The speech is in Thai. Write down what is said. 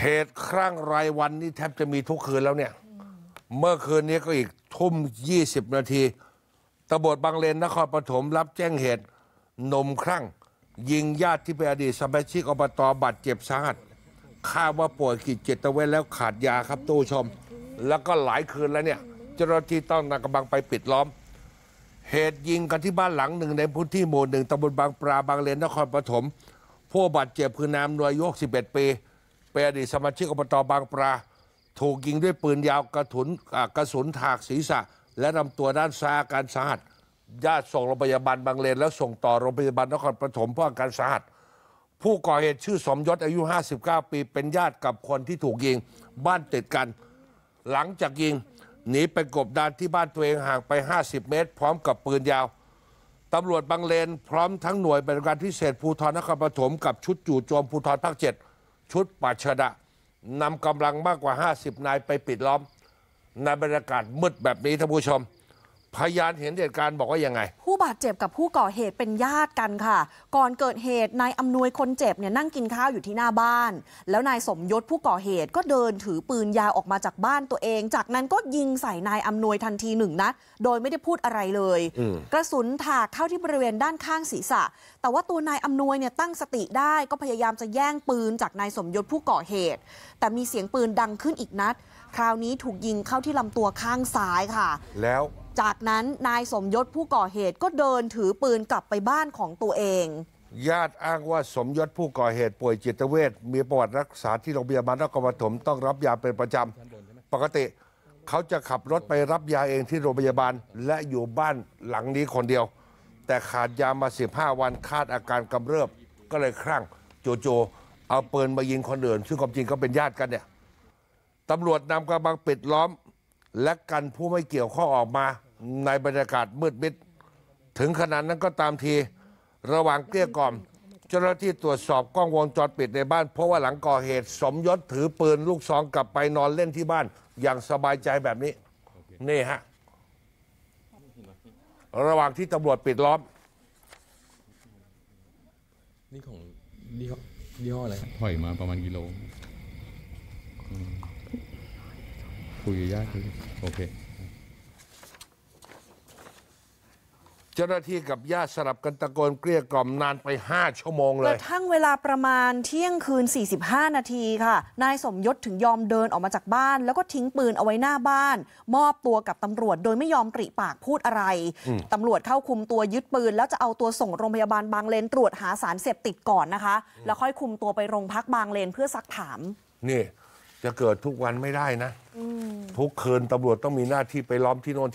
เหตุครั้งรายวันนี่แทบจะมีทุกคืนแล้วเนี่ย เมื่อคืนนี้ก็อีกทุ่มยี่สิบนาทีตำรวจบางเลน นครปฐมรับแจ้งเหตุนมคลั่งยิงญาติที่เป็นอดีตสมาชิกอบตบาดเจ็บสาหัสคาดว่าป่วยกิจเจตเวทแล้วขาดยาครับตู้ชม แล้วก็หลายคืนแล้วเนี่ยเจ้าหน้าที่ต้องนำกำลังไปปิดล้อม เหตุยิงกันที่บ้านหลังหนึ่งในพื้นที่หมู่หนึ่งตำบลบางปลาบางเลน นครปฐม ผู้บาดเจ็บคือนามนวยโยก็ดปีเป็นอดีตสมาชิกอบตบางปลาถูกยิงด้วยปืนยาวกระถุนกระสุนถากศีรษะ และนำตัวด้านซ้ายอาการสาหัสญาติส่งโรงพยาบาลบางเลน แล้วส่งต่อโรงพยาบาลนครปฐมเพื่ะอาการสาหัสผู้ก่อเหตุชื่อสมยศอายุ 59 ปี เป็นญาติกับคนที่ถูกยิงบ้านติดกันหลังจากยิง หนีไปกบดานที่บ้านตัวเอง ห่างไป 50 เมตร พร้อมกับปืนยาวตำรวจบางเลนพร้อมทั้งหน่วยปฏิบัติการพิเศษภูธรนครปฐมกับชุดจู่โจมภูธรภาคเจ็ดชุดปัชดะนำกำลังมากกว่า 50 นายไปปิดล้อม ในบรรยากาศมืดแบบนี้ท่านผู้ชมพยานเห็นเหตุการณ์บอกว่ายังไง ผู้บาดเจ็บกับผู้ก่อเหตุเป็นญาติกันค่ะ ก่อนเกิดเหตุนายอำนวยคนเจ็บเนี่ยนั่งกินข้าวอยู่ที่หน้าบ้าน แล้วนายสมยศผู้ก่อเหตุก็เดินถือปืนยาวออกมาจากบ้านตัวเอง จากนั้นก็ยิงใส่นายอำนวยทันทีหนึ่งนัดโดยไม่ได้พูดอะไรเลย กระสุนถากเข้าที่บริเวณด้านข้างศีรษะ แต่ว่าตัวนายอำนวยเนี่ยตั้งสติได้ก็พยายามจะแย่งปืนจากนายสมยศผู้ก่อเหตุ แต่มีเสียงปืนดังขึ้นอีกนัดคราวนี้ถูกยิงเข้าที่ลำตัวข้างซ้ายค่ะ แล้วจากนั้นนายสมยศผู้ก่อเหตุก็เดินถือปืนกลับไปบ้านของตัวเอง ญาติอ้างว่าสมยศผู้ก่อเหตุป่วยจิตเวชมีประวัติรักษาที่โรงพยาบาลนครปฐมต้องรับยาเป็นประจำปกติเขาจะขับรถไปรับยาเองที่โรงพยาบาลและอยู่บ้านหลังนี้คนเดียว แต่ขาดยามา 15 วันคาดอาการกำเริบก็เลยคลั่งโจโจ เอาปืนมายิงคนอื่นซึ่งความจริงก็เป็นญาติกันเนี่ยตำรวจนำกำลังปิดล้อมและกันผู้ไม่เกี่ยวข้องออกมาในบรรยากาศมืดมิด ถึงขนาดนั้นก็ตามทีระหว่างเกลี้ยกล่อมเจ้าหน้าที่ตรวจสอบกล้องวงจรปิดในบ้าน เพราะว่าหลังก่อเหตุสมยศถือปืนลูกซองกลับไปนอนเล่นที่บ้าน อย่างสบายใจแบบนี้ นี่ฮะ ระหว่างที่ตำรวจปิดล้อม นี่ของนี่ห้อยี่ห้ออะไรถอยมาประมาณกิโลคุยยากโอเค เจ้าหน้าที่กับญาติสลับกันตะโกนเกลี้ยกล่อมนานไป 5 ชั่วโมงเลยกระทั่งเวลาประมาณเที่ยงคืน 45 นาทีค่ะนายสมยศถึงยอมเดินออกมาจากบ้าน แล้วก็ทิ้งปืนเอาไว้หน้าบ้าน มอบตัวกับตำรวจโดยไม่ยอมปริปากพูดอะไรตำรวจเข้าคุมตัวยึดปืน แล้วจะเอาตัวส่งโรงพยาบาลบางเลน ตรวจหาสารเสพติดก่อนนะคะ แล้วค่อยคุมตัวไปโรงพักบางเลนเพื่อซักถามนี่จะเกิดทุกวันไม่ได้นะทุกคืนตำรวจต้องมีหน้าที่ไปล้อมที่โน่น